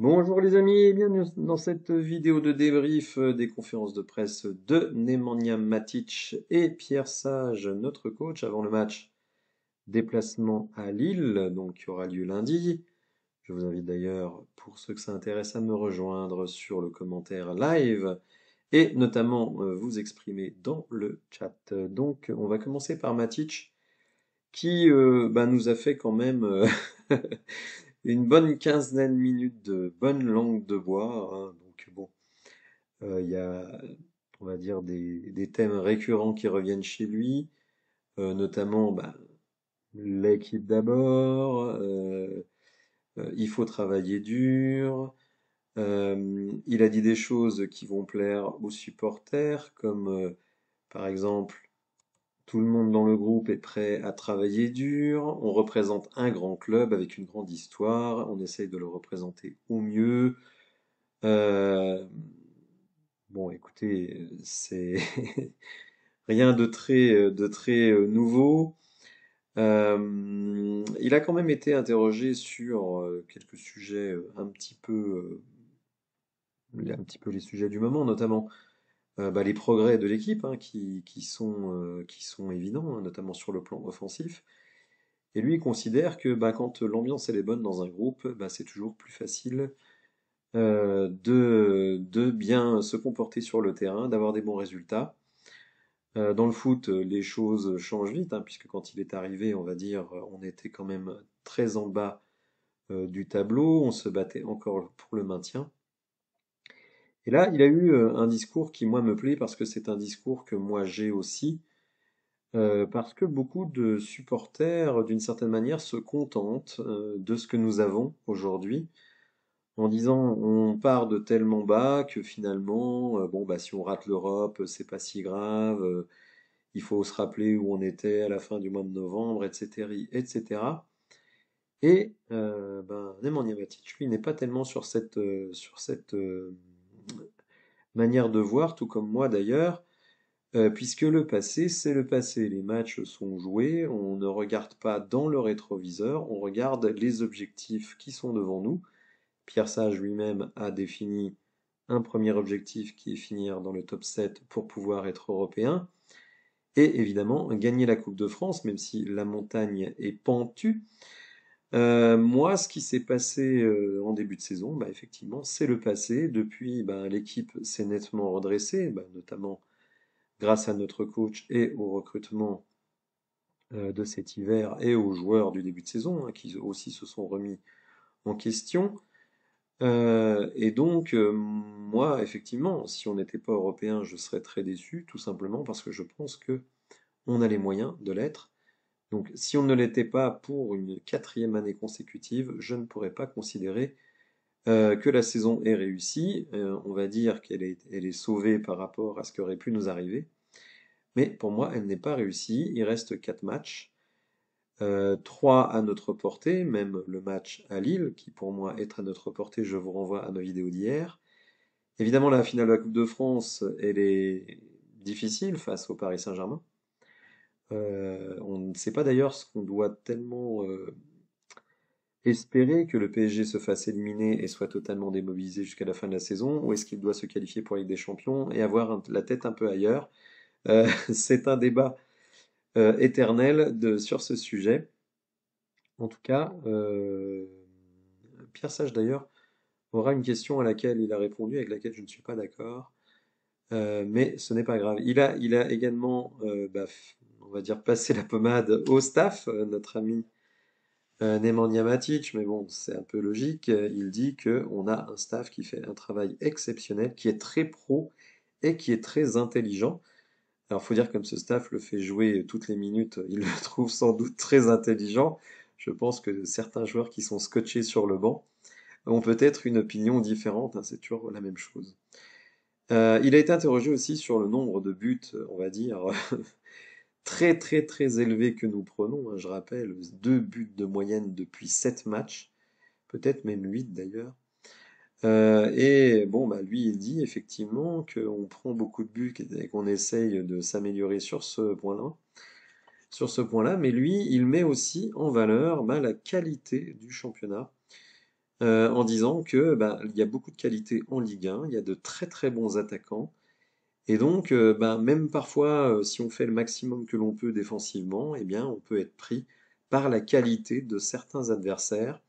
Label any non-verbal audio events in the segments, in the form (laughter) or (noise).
Bonjour les amis et bienvenue dans cette vidéo de débrief euh, des conférences de presse de Nemanja Matic et Pierre Sage, notre coach, avant le match déplacement à Lille, donc qui aura lieu lundi. Je vous invite d'ailleurs, pour ceux que ça intéresse, à me rejoindre sur le commentaire live et notamment euh, vous exprimer dans le chat. Donc on va commencer par Matic qui euh, bah, nous a fait quand même (laughs) une bonne quinzaine de minutes de bonne langue de bois. Hein, donc bon, euh, il y a, on va dire, des, thèmes récurrents qui reviennent chez lui, euh, notamment bah, l'équipe d'abord, euh, il faut travailler dur. il a dit des choses qui vont plaire aux supporters, comme par exemple tout le monde dans le groupe est prêt à travailler dur. On représente un grand club avec une grande histoire. On essaye de le représenter au mieux. Euh, bon, écoutez, c'est (laughs) rien de très, de très euh, nouveau. Euh, il a quand même été interrogé sur quelques sujets un petit peu, un petit peu les sujets du moment, notamment euh, bah, les progrès de l'équipe hein, qui, qui, sont, euh, qui sont évidents, hein, notamment sur le plan offensif. Et lui, il considère que bah, quand l'ambiance est bonne dans un groupe, bah, c'est toujours plus facile euh, de, de bien se comporter sur le terrain, d'avoir des bons résultats. dans le foot, les choses changent vite, hein, puisque quand il est arrivé, on va dire, on était quand même très en bas du tableau, on se battait encore pour le maintien. Et là, il a eu euh, un discours qui, moi, me plaît parce que c'est un discours que moi j'ai aussi, euh, parce que beaucoup de supporters, d'une certaine manière, se contentent euh, de ce que nous avons aujourd'hui, en disant on part de tellement bas que finalement, bon, bah, si on rate l'Europe, c'est pas si grave, il faut se rappeler où on était à la fin du mois de novembre, etc. etc. Et ben, Nemanja Matic, lui, n'est pas tellement sur cette, sur cette manière de voir, tout comme moi d'ailleurs, euh, puisque le passé, c'est le passé. Les matchs sont joués, on ne regarde pas dans le rétroviseur, on regarde les objectifs qui sont devant nous. Pierre Sage lui-même a défini un premier objectif qui est finir dans le top 7 pour pouvoir être européen. Et évidemment, gagner la Coupe de France, même si la montagne est pentue. Euh, moi, ce qui s'est passé euh, en début de saison, bah, effectivement, c'est le passé. Depuis, bah, l'équipe s'est nettement redressée, bah, notamment grâce à notre coach et au recrutement euh, de cet hiver et aux joueurs du début de saison, hein, qui aussi se sont remis en question. et donc, moi, effectivement, si on n'était pas européen, je serais très déçu, tout simplement parce que je pense que on a les moyens de l'être donc si on ne l'était pas pour une quatrième année consécutive, je ne pourrais pas considérer euh, que la saison est réussie. Euh, on va dire qu'elle est, elle est sauvée par rapport à ce qui aurait pu nous arriver. Mais pour moi, elle n'est pas réussie. Il reste 4 matchs. Euh, 3 à notre portée, même le match à Lille, qui pour moi est à notre portée, je vous renvoie à nos vidéos d'hier. Évidemment, la finale de la Coupe de France, elle est difficile face au Paris Saint-Germain. Euh, on ne sait pas d'ailleurs ce qu'on doit tellement euh, espérer que le PSG se fasse éliminer et soit totalement démobilisé jusqu'à la fin de la saison, ou est-ce qu'il doit se qualifier pour la des Champions et avoir la tête un peu ailleurs euh, (laughs) C'est un débat éternel sur ce sujet. En tout cas, Pierre Sage d'ailleurs aura une question à laquelle il a répondu, avec laquelle je ne suis pas d'accord. mais ce n'est pas grave. Il a, également bah, va dire, passer la pommade au staff, euh, notre ami euh, Nemanja Matic, mais bon, c'est un peu logique, euh, il dit qu'on a un staff qui fait un travail exceptionnel, qui est très pro et qui est très intelligent. Alors il faut dire comme ce staff le fait jouer toutes les minutes, il le (laughs) trouve sans doute très intelligent. Je pense que certains joueurs qui sont scotchés sur le banc ont peut-être une opinion différente, hein, c'est toujours la même chose. il a été interrogé aussi sur le nombre de buts, on va dire, (laughs) très très très élevé que nous prenons. Hein, je rappelle, deux buts de moyenne depuis sept matchs, peut-être même huit, d'ailleurs. Euh, et bon, bah, lui, il dit effectivement qu'on prend beaucoup de buts et qu'on essaye de s'améliorer sur ce point-là. Sur ce point-là, mais lui, il met aussi en valeur bah, la qualité du championnat. Euh, en disant que bah, il y a beaucoup de qualité en Ligue 1, il y a de très très bons attaquants, et donc, euh, ben, même parfois, euh, si on fait le maximum que l'on peut défensivement, eh bien, on peut être pris par la qualité de certains adversaires.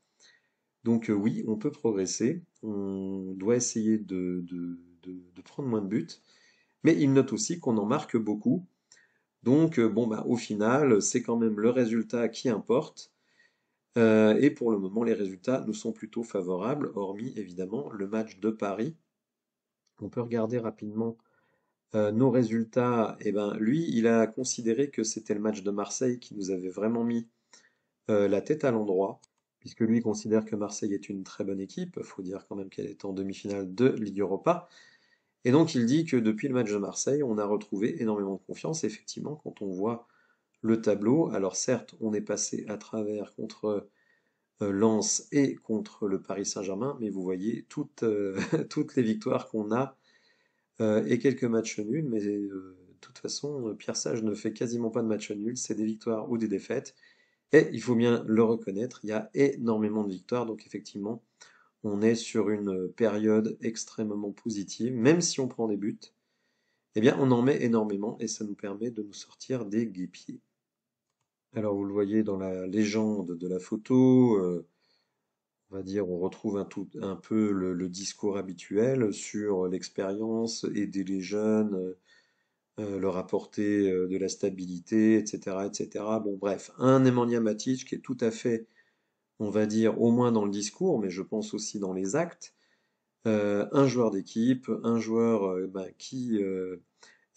Donc euh, oui, on peut progresser, on doit essayer de, de, prendre moins de buts, mais il note aussi qu'on en marque beaucoup. Donc bon, ben, au final, c'est quand même le résultat qui importe. et pour le moment, les résultats nous sont plutôt favorables, hormis évidemment le match de Paris. On peut regarder rapidement euh, nos résultats, eh ben, lui, il a considéré que c'était le match de Marseille qui nous avait vraiment mis euh, la tête à l'endroit, puisque lui considère que Marseille est une très bonne équipe, faut dire quand même qu'elle est en demi-finale de Ligue Europa, et donc il dit que depuis le match de Marseille, on a retrouvé énormément de confiance, effectivement, quand on voit le tableau, alors certes, on est passé à travers contre euh, Lens et contre le Paris Saint-Germain, mais vous voyez toutes, (laughs) toutes les victoires qu'on a euh, et quelques matchs nuls, mais euh, de toute façon, euh, Pierre Sage ne fait quasiment pas de matchs nuls, c'est des victoires ou des défaites. Et il faut bien le reconnaître, il y a énormément de victoires, donc effectivement, on est sur une période extrêmement positive, même si on prend des buts, eh bien on en met énormément et ça nous permet de nous sortir des guépiers. Alors vous le voyez dans la légende de la photo, on va dire, on retrouve un, tout, un peu le, discours habituel sur l'expérience, aider les jeunes, euh, euh, leur apporter euh, de la stabilité, etc., etc. Bon, bref, un Emmanuel Matic qui est tout à fait, on va dire, au moins dans le discours, mais je pense aussi dans les actes, un joueur d'équipe, un joueur ben, qui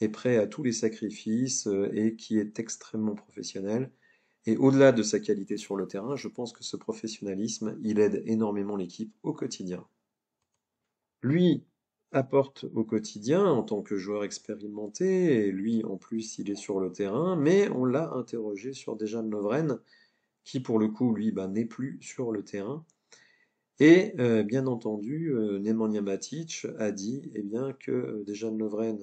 est prêt à tous les sacrifices et qui est extrêmement professionnel et au-delà de sa qualité sur le terrain, je pense que ce professionnalisme, il aide énormément l'équipe au quotidien. Lui apporte au quotidien en tant que joueur expérimenté, et lui en plus il est sur le terrain, mais on l'a interrogé sur Dejan Lovren, qui pour le coup lui bah, n'est plus sur le terrain. Et euh, bien entendu, euh, Nemanja Matic a dit eh bien, que euh, Dejan Lovren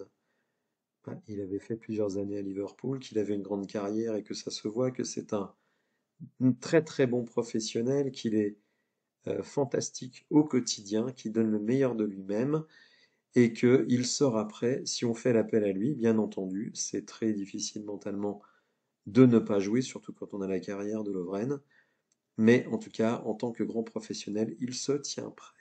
il avait fait plusieurs années à Liverpool, qu'il avait une grande carrière et que ça se voit que c'est un, très très bon professionnel, qu'il est euh, fantastique au quotidien, qui donne le meilleur de lui-même et qu'il sort après si on fait l'appel à lui. Bien entendu, c'est très difficile mentalement de ne pas jouer, surtout quand on a la carrière de Lovren. Mais en tout cas, en tant que grand professionnel, il se tient prêt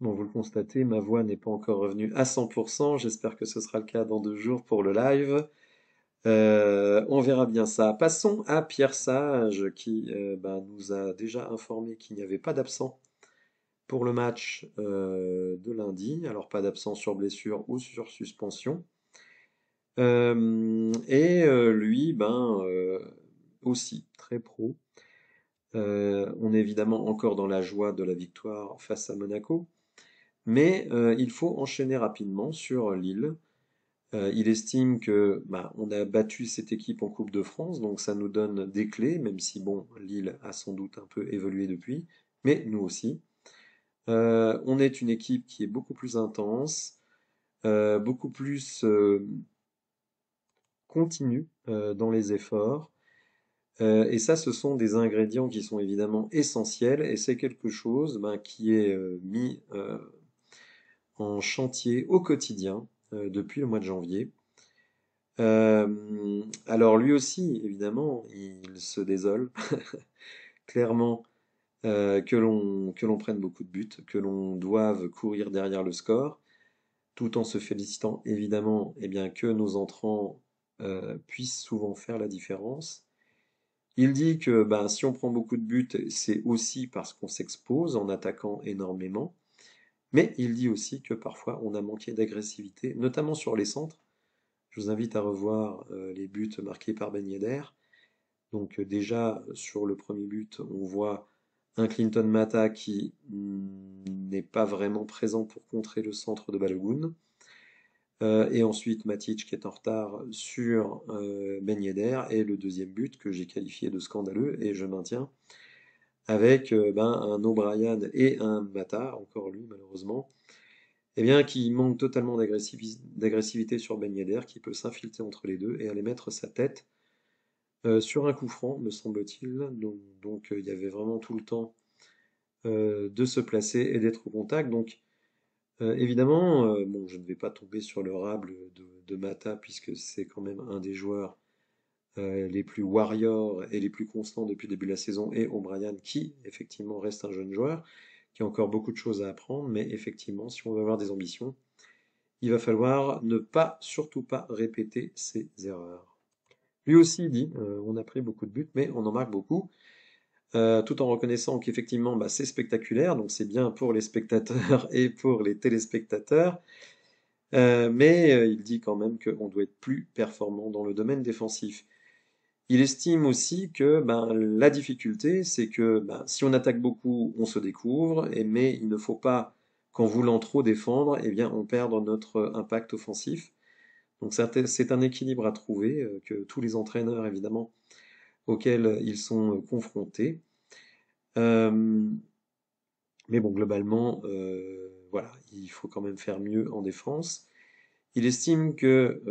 Bon, vous le constatez, ma voix n'est pas encore revenue à 100%. J'espère que ce sera le cas dans deux jours pour le live. Euh, on verra bien ça. Passons à Pierre Sage qui euh, bah, nous a déjà informé qu'il n'y avait pas d'absent pour le match euh, de lundi. Alors pas d'absent sur blessure ou sur suspension. et lui, ben aussi très pro. on est évidemment encore dans la joie de la victoire face à Monaco. Mais euh, il faut enchaîner rapidement sur euh, Lille. Euh, il estime que bah, on a battu cette équipe en Coupe de France, donc ça nous donne des clés, même si bon, Lille a sans doute un peu évolué depuis, mais nous aussi. on est une équipe qui est beaucoup plus intense, beaucoup plus continue dans les efforts, et ça, ce sont des ingrédients qui sont évidemment essentiels, et c'est quelque chose bah, qui est mis en chantier au quotidien euh, depuis le mois de janvier. Euh, alors lui aussi, évidemment, il se désole (laughs) clairement euh, que l'on prenne beaucoup de buts, que l'on doive courir derrière le score, tout en se félicitant évidemment, eh bien que nos entrants puissent souvent faire la différence. Il dit que ben, si on prend beaucoup de buts, c'est aussi parce qu'on s'expose en attaquant énormément, mais il dit aussi que parfois on a manqué d'agressivité, notamment sur les centres. Je vous invite à revoir euh, les buts marqués par Ben Donc euh, déjà sur le premier but, on voit un Clinton Mata qui n'est pas vraiment présent pour contrer le centre de Balogun. Euh, et ensuite Matic qui est en retard sur Ben Et le deuxième but que j'ai qualifié de scandaleux, et je maintiens, avec euh, ben, un O'Brien et un Mata, encore lui malheureusement, eh bien, qui manque totalement d'agressivité sur Ben qui peut s'infiltrer entre les deux et aller mettre sa tête euh, sur un coup franc, me semble-t-il. Donc, euh, il y avait vraiment tout le temps de se placer et d'être au contact. Donc, évidemment, bon, je ne vais pas tomber sur le de, de Mata, puisque c'est quand même un des joueurs euh, les plus warriors et les plus constants depuis le début de la saison, et O'Brien qui effectivement reste un jeune joueur, qui a encore beaucoup de choses à apprendre, mais effectivement, si on veut avoir des ambitions, il va falloir ne pas, surtout pas répéter ses erreurs. Lui aussi dit, euh, on a pris beaucoup de buts, mais on en marque beaucoup. Euh, tout en reconnaissant qu'effectivement bah, c'est spectaculaire, donc c'est bien pour les spectateurs (laughs) et pour les téléspectateurs, mais il dit quand même qu'on doit être plus performant dans le domaine défensif. Il estime aussi que ben, la difficulté, c'est que ben, si on attaque beaucoup, on se découvre, et, mais il ne faut pas qu'en voulant trop défendre, eh bien, on perde notre euh, impact offensif. Donc c'est un équilibre à trouver euh, que tous les entraîneurs, évidemment, auxquels euh, ils sont confrontés. mais bon, globalement, voilà, il faut quand même faire mieux en défense. Il estime que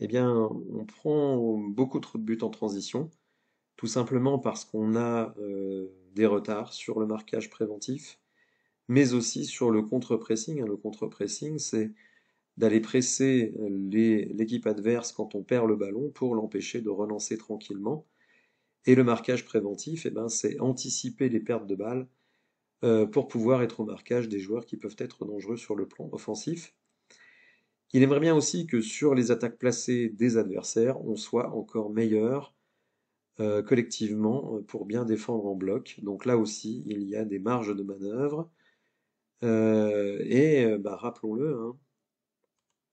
eh bien, on prend beaucoup trop de buts en transition, tout simplement parce qu'on a euh, des retards sur le marquage préventif, mais aussi sur le contre-pressing. Hein, le contre-pressing, c'est d'aller presser euh, l'équipe adverse quand on perd le ballon pour l'empêcher de relancer tranquillement. Et le marquage préventif, eh ben, c'est anticiper les pertes de balles euh, pour pouvoir être au marquage des joueurs qui peuvent être dangereux sur le plan offensif. Il aimerait bien aussi que sur les attaques placées des adversaires, on soit encore meilleur euh, collectivement euh, pour bien défendre en bloc. Donc là aussi, il y a des marges de manœuvre. Euh, et bah, rappelons-le, hein,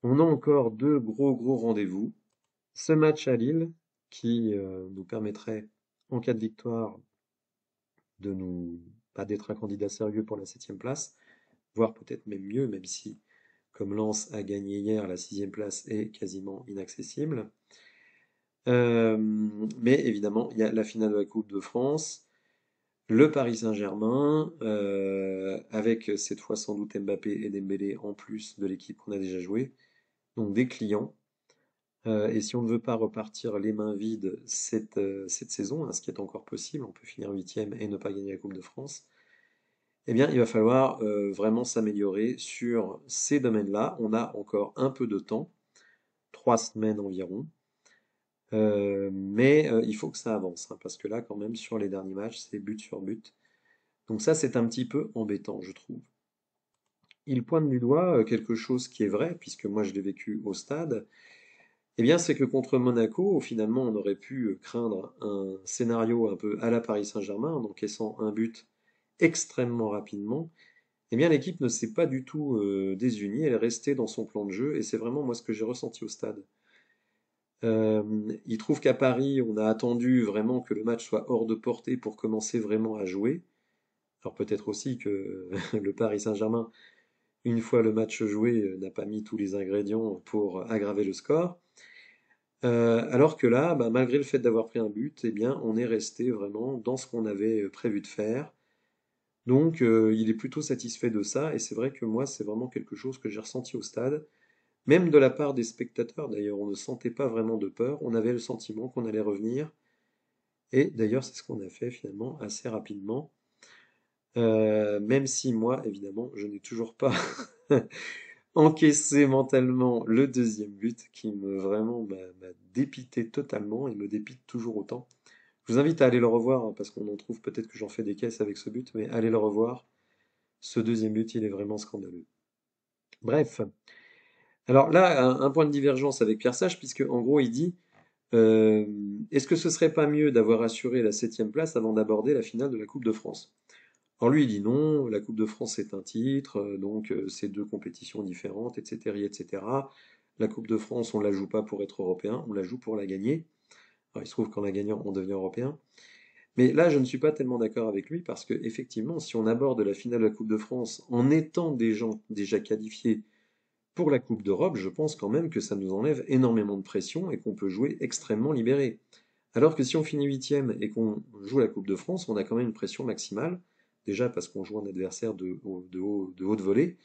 on a encore deux gros gros rendez-vous. Ce match à Lille, qui nous permettrait, en cas de victoire, de nous pas d'être un candidat sérieux pour la septième place, voire peut-être même mieux, même si comme Lens a gagné hier, la sixième place est quasiment inaccessible. Euh, mais évidemment, il y a la finale de la Coupe de France, le Paris Saint-Germain, euh, avec cette fois sans doute Mbappé et Dembélé en plus de l'équipe qu'on a déjà jouée, donc des clients. Euh, et si on ne veut pas repartir les mains vides cette, saison, hein, ce qui est encore possible, on peut finir huitième et ne pas gagner la Coupe de France, eh bien, il va falloir euh, vraiment s'améliorer sur ces domaines-là. On a encore un peu de temps, trois semaines environ, euh, mais euh, il faut que ça avance, hein, parce que là, quand même, sur les derniers matchs, c'est but sur but. Donc ça, c'est un petit peu embêtant, je trouve. Il pointe du doigt quelque chose qui est vrai, puisque moi, je l'ai vécu au stade. Eh bien, c'est que contre Monaco, finalement, on aurait pu craindre un scénario un peu à la Paris Saint-Germain, en encaissant un but extrêmement rapidement, eh bien l'équipe ne s'est pas du tout euh, désunie, elle est restée dans son plan de jeu, et c'est vraiment moi ce que j'ai ressenti au stade. Euh, il trouve qu'à Paris, on a attendu vraiment que le match soit hors de portée pour commencer vraiment à jouer. Alors peut-être aussi que (laughs) le Paris Saint-Germain, une fois le match joué, n'a pas mis tous les ingrédients pour aggraver le score. Euh, alors que là, bah, malgré le fait d'avoir pris un but, eh bien, on est resté vraiment dans ce qu'on avait prévu de faire. Donc euh, il est plutôt satisfait de ça, et c'est vrai que moi c'est vraiment quelque chose que j'ai ressenti au stade, même de la part des spectateurs d'ailleurs, on ne sentait pas vraiment de peur, on avait le sentiment qu'on allait revenir, et d'ailleurs c'est ce qu'on a fait finalement assez rapidement, euh, même si moi évidemment je n'ai toujours pas (laughs) encaissé mentalement le deuxième but qui me vraiment m'a dépité totalement et me dépite toujours autant. Je vous invite à aller le revoir, hein, parce qu'on en trouve peut-être que j'en fais des caisses avec ce but, mais allez le revoir. Ce deuxième but, il est vraiment scandaleux. Bref. Alors là, un, point de divergence avec Pierre Sage, puisque en gros, il dit euh, Est-ce que ce serait pas mieux d'avoir assuré la septième place avant d'aborder la finale de la Coupe de France alors lui, il dit non, la Coupe de France c'est un titre, euh, donc euh, c'est deux compétitions différentes, etc., etc. La Coupe de France, on la joue pas pour être européen, on la joue pour la gagner il se trouve qu'en la gagnant, on devient européen. Mais là, je ne suis pas tellement d'accord avec lui parce que, effectivement, si on aborde la finale de la Coupe de France en étant des gens déjà qualifiés pour la Coupe d'Europe, je pense quand même que ça nous enlève énormément de pression et qu'on peut jouer extrêmement libéré. Alors que si on finit huitième et qu'on joue la Coupe de France, on a quand même une pression maximale, déjà parce qu'on joue un adversaire de, de, haut, de haute volée,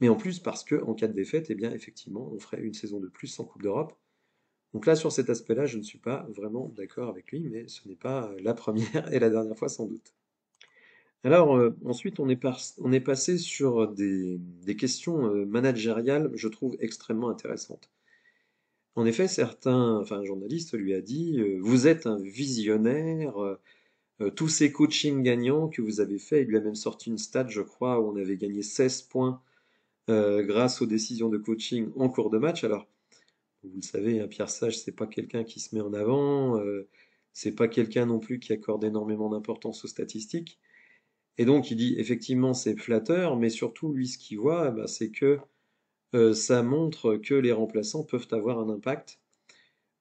mais en plus parce qu'en cas de défaite, eh bien effectivement, on ferait une saison de plus sans Coupe d'Europe, donc là, sur cet aspect-là, je ne suis pas vraiment d'accord avec lui, mais ce n'est pas euh, la première (laughs) et la dernière fois sans doute. Alors euh, ensuite, on est, passé sur des, questions euh, managériales, je trouve extrêmement intéressantes. En effet, certains, enfin, un journaliste lui a dit Vous êtes un visionnaire, tous ces coachings gagnants que vous avez faits, il lui a même sorti une stat, je crois, où on avait gagné 16 points grâce aux décisions de coaching en cours de match. Alors, vous le savez, hein, Pierre Sage, c'est pas quelqu'un qui se met en avant, euh, c'est pas quelqu'un non plus qui accorde énormément d'importance aux statistiques. Et donc il dit effectivement c'est flatteur, mais surtout lui ce qu'il voit, bah, c'est que euh, ça montre que les remplaçants peuvent avoir un impact.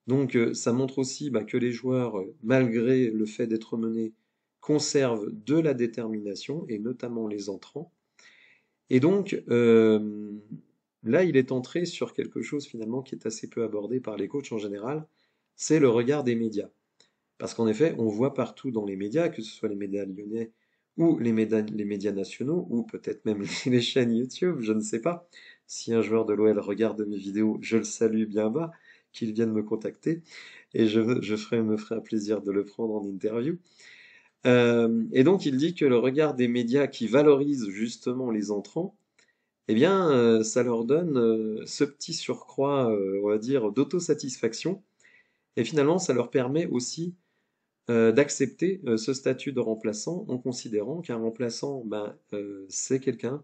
Donc euh, ça montre aussi bah, que les joueurs, malgré le fait d'être menés, conservent de la détermination, et notamment les entrants. Et donc, Là, il est entré sur quelque chose finalement qui est assez peu abordé par les coachs en général, c'est le regard des médias. Parce qu'en effet, on voit partout dans les médias, que ce soit les médias lyonnais ou les, médias, nationaux, ou peut-être même (laughs) les chaînes YouTube, je ne sais pas. Si un joueur de l'OL regarde mes vidéos, je le salue bien bas, qu'il vienne me contacter, et je, me ferai un plaisir de le prendre en interview. Euh, et donc il dit que le regard des médias qui valorise justement les entrants, eh bien, euh, ça leur donne euh, ce petit surcroît, euh, on va dire, d'autosatisfaction. Et finalement, ça leur permet aussi d'accepter ce statut de remplaçant en considérant qu'un remplaçant, ben, c'est quelqu'un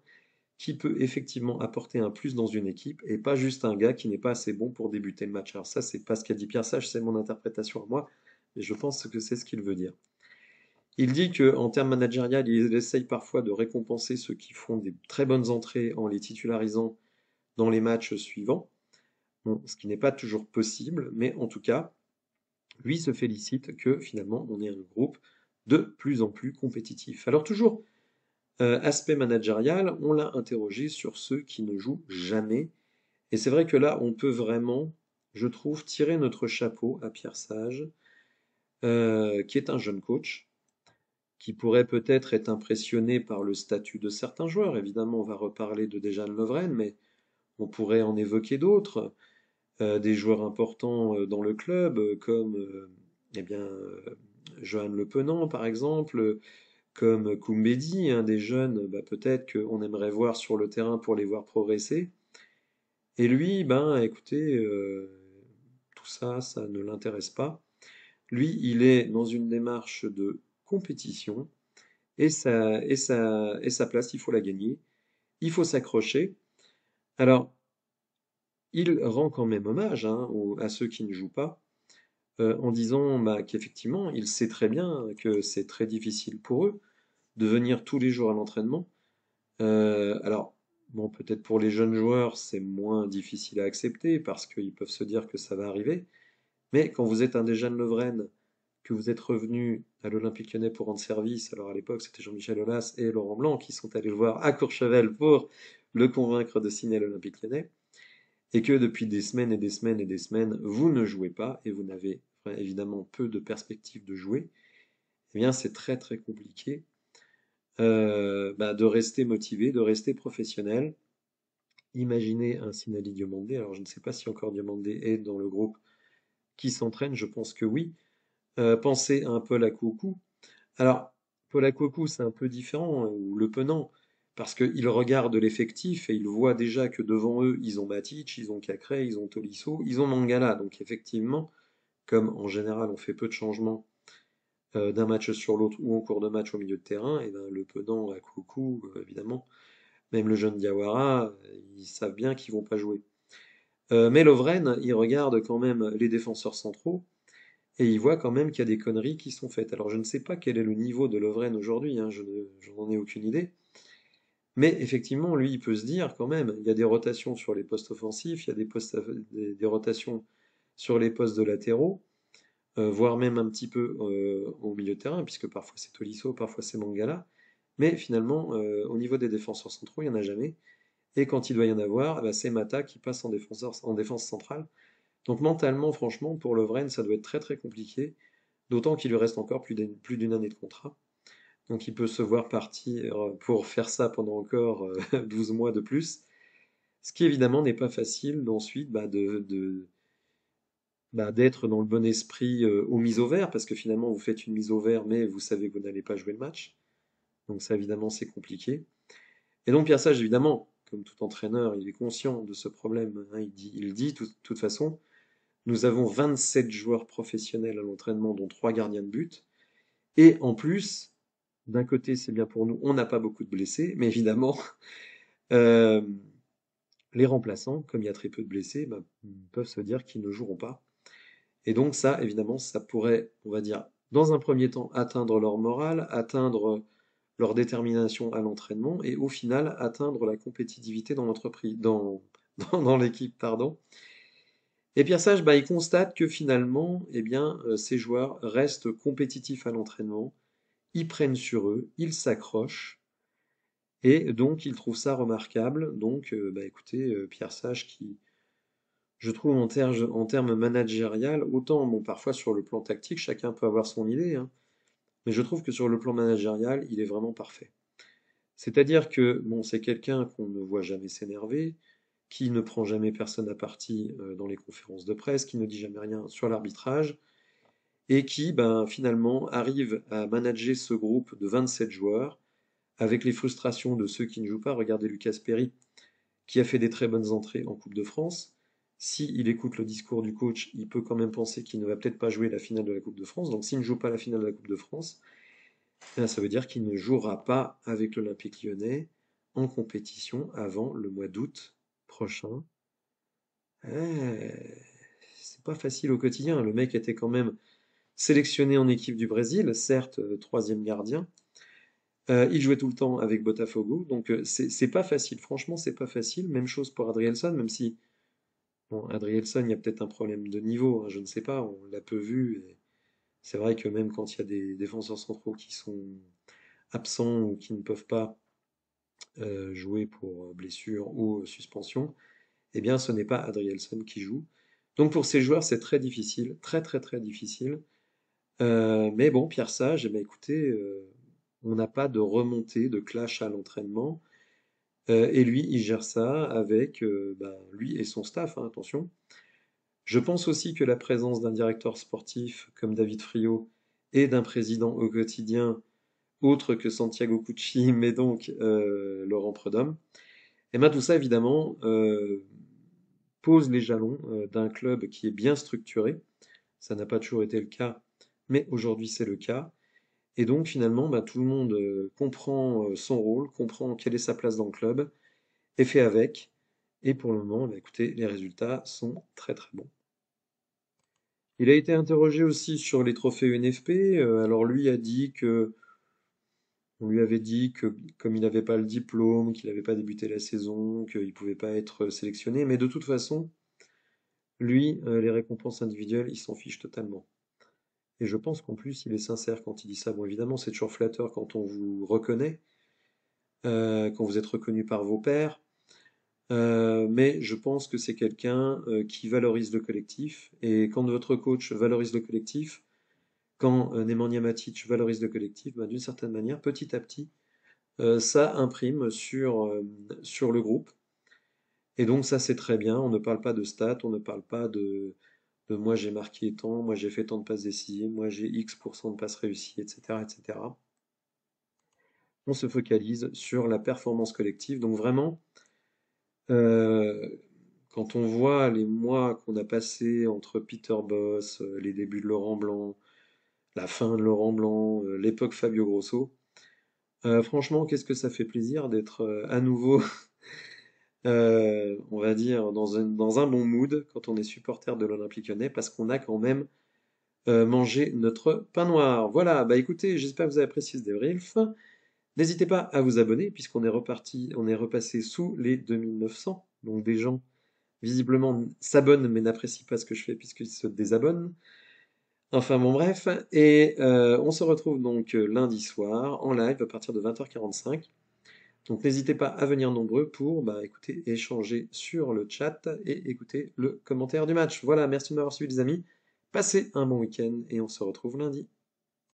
qui peut effectivement apporter un plus dans une équipe et pas juste un gars qui n'est pas assez bon pour débuter le match. Alors ça, c'est pas ce qu'a dit Pierre Sage, c'est mon interprétation à moi, mais je pense que c'est ce qu'il veut dire. Il dit qu'en termes managériels, il essaye parfois de récompenser ceux qui font des très bonnes entrées en les titularisant dans les matchs suivants, ce qui n'est pas toujours possible, mais en tout cas, lui se félicite que finalement on est un groupe de plus en plus compétitif. Alors toujours, euh, aspect managérial, on l'a interrogé sur ceux qui ne jouent jamais, et c'est vrai que là on peut vraiment, je trouve, tirer notre chapeau à Pierre Sage, euh, qui est un jeune coach, qui pourrait peut-être être impressionné par le statut de certains joueurs. Évidemment, on va reparler de Dejan Lovren, mais on pourrait en évoquer d'autres, euh, des joueurs importants euh, dans le club, euh, comme eh bien, Johan Le Penant, par exemple, comme Koumbedi, un des jeunes, bah, peut-être qu'on aimerait voir sur le terrain pour les voir progresser. Et lui, ben, écoutez, tout ça, ça ne l'intéresse pas. Lui, il est dans une démarche de et sa, et et sa place, il faut la gagner, il faut s'accrocher. Alors, il rend quand même hommage hein, à ceux qui ne jouent pas euh, en disant bah, qu'effectivement, il sait très bien que c'est très difficile pour eux de venir tous les jours à l'entraînement. Euh, alors, bon, peut-être pour les jeunes joueurs, c'est moins difficile à accepter parce qu'ils peuvent se dire que ça va arriver. Mais quand vous êtes un des jeunes que vous êtes revenu à l'Olympique lyonnais pour rendre service. Alors à l'époque, c'était Jean-Michel Aulas et Laurent Blanc qui sont allés le voir à Courchevel pour le convaincre de signer à l'Olympique lyonnais. Et que depuis des semaines et des semaines et des semaines, vous ne jouez pas et vous n'avez évidemment peu de perspectives de jouer. Eh bien, c'est très très compliqué euh, bah, de rester motivé, de rester professionnel. Imaginez un Sinali Diomandé. Alors, je ne sais pas si encore Diomandé est dans le groupe qui s'entraîne. Je pense que oui. Euh, penser à un la coucou Alors, Paul coucou, c'est un peu différent, hein, ou Le Penant, parce qu'ils regardent l'effectif et ils voient déjà que devant eux, ils ont Matic, ils ont Cacré, ils ont Tolisso, ils ont Mangala. Donc, effectivement, comme en général, on fait peu de changements euh, d'un match sur l'autre ou en cours de match au milieu de terrain, et eh ben, Le Penant, coucou euh, évidemment, même le jeune Diawara, ils savent bien qu'ils vont pas jouer. mais Lovren, il regarde quand même les défenseurs centraux, et il voit quand même qu'il y a des conneries qui sont faites. Alors je ne sais pas quel est le niveau de Lovren aujourd'hui, hein, je n'en ai aucune idée. Mais effectivement, lui, il peut se dire quand même, il y a des rotations sur les postes offensifs, il y a des, rotations sur les postes de latéraux, euh, voire même un petit peu euh, au milieu de terrain, puisque parfois c'est Tolisso, parfois c'est Mangala. Mais finalement, euh, au niveau des défenseurs centraux, il n'y en a jamais. Et quand il doit y en avoir, bah, c'est Mata qui passe en, en défense centrale donc mentalement, franchement, pour Lovren, ça doit être très très compliqué, d'autant qu'il lui reste encore plus d'une année de contrat. Donc il peut se voir partir euh, pour faire ça pendant encore 12 euh, (laughs) mois de plus, ce qui évidemment n'est pas facile ensuite bah, de, bah, d'être dans le bon esprit euh, aux mises au vert, parce que finalement vous faites une mise au vert, mais vous savez que vous n'allez pas jouer le match. Donc ça évidemment c'est compliqué. Et donc Pierre Sage évidemment, comme tout entraîneur, il est conscient de ce problème. Hein, il dit, dit de toute façon, nous avons 27 joueurs professionnels à l'entraînement, dont 3 gardiens de but. Et en plus, d'un côté, c'est bien pour nous, on n'a pas beaucoup de blessés, mais évidemment, (laughs) euh, les remplaçants, comme il y a très peu de blessés, bah, peuvent se dire qu'ils ne joueront pas. Et donc ça, évidemment, ça pourrait, on va dire, dans un premier temps, atteindre leur morale, atteindre leur détermination à l'entraînement, et au final, atteindre la compétitivité dans l'entreprise, dans, (laughs) dans l'équipe, pardon. Et eh Pierre Sage, bah, il constate que finalement, eh bien, euh, ces joueurs restent compétitifs à l'entraînement, ils prennent sur eux, ils s'accrochent, et donc il trouve ça remarquable. Donc, euh, bah, écoutez, euh, Pierre Sage qui, je trouve en, termes managérial, autant bon, parfois sur le plan tactique, chacun peut avoir son idée, hein, mais je trouve que sur le plan managérial, il est vraiment parfait. C'est-à-dire que bon, c'est quelqu'un qu'on ne voit jamais s'énerver, qui ne prend jamais personne à partie euh, dans les conférences de presse, qui ne dit jamais rien sur l'arbitrage, et qui, ben, finalement, arrive à manager ce groupe de 27 joueurs, avec les frustrations de ceux qui ne jouent pas. Regardez Lucas Perry, qui a fait des très bonnes entrées en Coupe de France. S'il écoute le discours du coach, il peut quand même penser qu'il ne va peut-être pas jouer la finale de la Coupe de France. Donc s'il ne joue pas la finale de la Coupe de France, ben, ça veut dire qu'il ne jouera pas avec l'Olympique lyonnais en compétition avant le mois d'août prochain. Eh, c'est pas facile au quotidien. Le mec était quand même sélectionné en équipe du Brésil, certes euh, troisième gardien. Euh, il jouait tout le temps avec Botafogo, donc euh, c'est pas facile. Franchement, c'est pas facile. Même chose pour Adrielson, même si bon, Adrielson, il y a peut-être un problème de niveau. Hein, je ne sais pas. On l'a peu vu. C'est vrai que même quand il y a des défenseurs centraux qui sont absents ou qui ne peuvent pas euh, jouer pour euh, blessure ou euh, suspension, eh bien ce n'est pas Adrielson qui joue. Donc pour ces joueurs, c'est très difficile, très très très difficile. mais bon, Pierre Sage, eh écoutez, on n'a pas de remontée, de clash à l'entraînement. et lui, il gère ça avec bah, lui et son staff, hein, attention. Je pense aussi que la présence d'un directeur sportif comme David Friot et d'un président au quotidien autre que Santiago Cucci, (laughs) mais donc euh, Laurent Prudhomme, et bien tout ça évidemment euh, pose les jalons euh, d'un club qui est bien structuré. Ça n'a pas toujours été le cas, mais aujourd'hui c'est le cas. Et donc finalement, ben, tout le monde comprend son rôle, comprend quelle est sa place dans le club, et fait avec. Et pour le moment, ben, écoutez, les résultats sont très très bons. Il a été interrogé aussi sur les trophées UNFP. Alors lui a dit que on lui avait dit que comme il n'avait pas le diplôme, qu'il n'avait pas débuté la saison, qu'il ne pouvait pas être sélectionné, mais de toute façon, lui, euh, les récompenses individuelles, il s'en fiche totalement. Et je pense qu'en plus, il est sincère quand il dit ça. Bon, évidemment, c'est toujours flatteur quand on vous reconnaît, euh, quand vous êtes reconnu par vos pairs, euh, mais je pense que c'est quelqu'un qui valorise le collectif, et quand votre coach valorise le collectif, quand euh, Nemanja Matic valorise le collectif, bah, d'une certaine manière, petit à petit, euh, ça imprime sur, euh, sur le groupe. Et donc ça c'est très bien, on ne parle pas de stats, on ne parle pas de, moi j'ai marqué tant, moi j'ai fait tant de passes décisives, moi j'ai X% de passes réussies, etc., etc. On se focalise sur la performance collective. Donc vraiment, quand on voit les mois qu'on a passés entre Peter Boss, les débuts de Laurent Blanc, la fin de Laurent Blanc, euh, l'époque Fabio Grosso. Euh, franchement, qu'est-ce que ça fait plaisir d'être euh, à nouveau, (laughs) on va dire, dans un, bon mood quand on est supporter de l'Olympique lyonnais, parce qu'on a quand même mangé notre pain noir. Voilà, bah écoutez, j'espère que vous avez apprécié ce débrief. N'hésitez pas à vous abonner, puisqu'on est reparti, on est repassé sous les 2900, donc des gens visiblement s'abonnent mais n'apprécient pas ce que je fais puisqu'ils se désabonnent. Enfin bon bref, et euh, on se retrouve donc euh, lundi soir en live à partir de 20h45. Donc n'hésitez pas à venir nombreux pour bah, écouter, échanger sur le chat et écouter le commentaire du match. Voilà, merci de m'avoir suivi les amis. Passez un bon week-end et on se retrouve lundi.